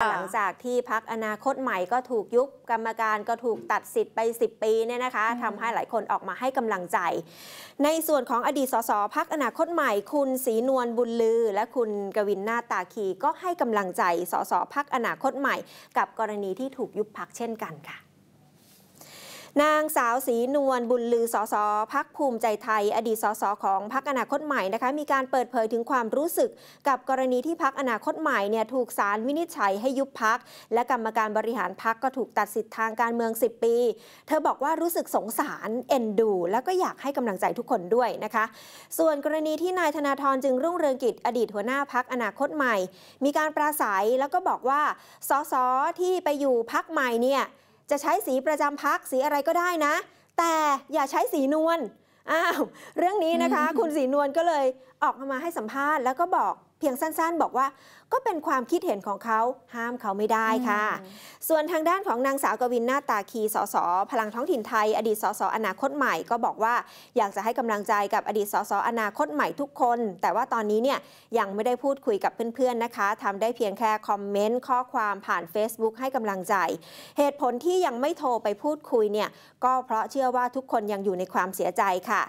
หลังจากที่พักอนาคตใหม่ก็ถูกยุบกรรมการก็ถูกตัดสิทธิ์ไป 10 ปีเนี่ยนะคะทำให้หลายคนออกมาให้กำลังใจ ในส่วนของอดีตสสพักอนาคตใหม่ คุณศรีนวลบุญลือและคุณกวินนาตาคีก็ให้กำลังใจสสพักอนาคตใหม่ กับกรณีที่ถูกยุบพักเช่นกันค่ะนางสาวศรีนวลบุญลือสอสอพักภูมิใจไทย อดีตสอสอของพักอนาคตใหม่นะคะมีการเปิดเผยถึงความรู้สึกกับกรณีที่พักอนาคตใหม่เนี่ยถูกศาลวินิจฉัยให้ยุบพัก และกรรมการบริหารพักก็ถูกตัดสิทธิ์ทางการเมือง 10 ปี เธอบอกว่ารู้สึกสงสาร เอ็นดู แล้วก็อยากให้กำลังใจทุกคนด้วยนะคะ ส่วนกรณีที่นายธนาธรจึงรุ่งเรืองกิจอดีตหัวหน้าพักอนาคตใหม่ มีการปราศัยแล้วก็บอกว่าสอสอที่ไปอยู่พักใหม่เนี่ยจะใช้สีประจำพักสีอะไรก็ได้นะ แต่อย่าใช้สีนวลอ้าวเรื่องนี้นะคะ คุณสีนวลก็เลยออกมาให้สัมภาษณ์แล้วก็บอกเพียงสั้นๆ บอกว่าก็เป็นความคิดเห็นของเขาห้ามเขาไม่ได้ค่ะ ส่วนทางด้านของนางสาวกวินนาตาคีสส พลังท้องถิ่นไทย อดีตสส อนาคตใหม่ ก็บอกว่าอยากจะให้กำลังใจกับอดีตสส อนาคตใหม่ทุกคน แต่ว่าตอนนี้เนี่ยยังไม่ได้พูดคุยกับเพื่อนๆนะคะ ทำได้เพียงแค่คอมเมนต์ข้อความผ่าน Facebook ให้กำลังใจ เหตุผลที่ยังไม่โทรไปพูดคุยเนี่ยก็เพราะเชื่อว่าทุกคนยังอยู่ในความเสียใจค่ะ